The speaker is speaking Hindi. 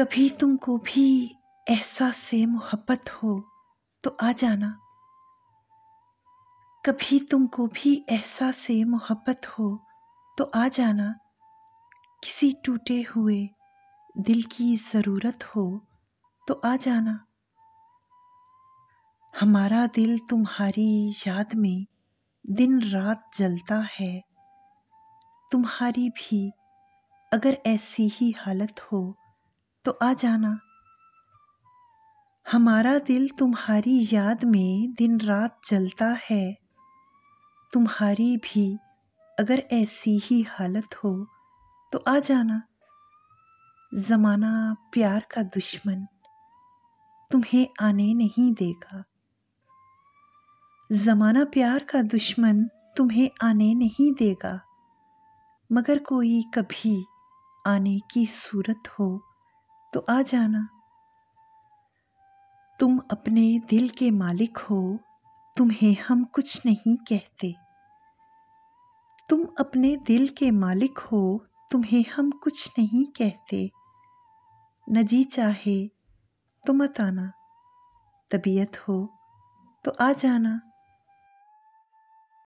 कभी तुमको भी ऐसा से मोहब्बत हो तो आ जाना कभी तुमको भी ऐसा से मोहब्बत हो तो आ जाना किसी टूटे हुए दिल की ज़रूरत हो तो आ जाना हमारा दिल तुम्हारी याद में दिन रात जलता है तुम्हारी भी अगर ऐसी ही हालत हो तो आ जाना हमारा दिल तुम्हारी याद में दिन रात जलता है तुम्हारी भी अगर ऐसी ही हालत हो तो आ जाना ज़माना प्यार का दुश्मन तुम्हें आने नहीं देगा ज़माना प्यार का दुश्मन तुम्हें आने नहीं देगा मगर कोई कभी आने की सूरत हो तो आ जाना तुम अपने दिल के मालिक हो तुम्हें हम कुछ नहीं कहते तुम अपने दिल के मालिक हो तुम्हें हम कुछ नहीं कहते न जी चाहे तो मत आना तबीयत हो तो आ जाना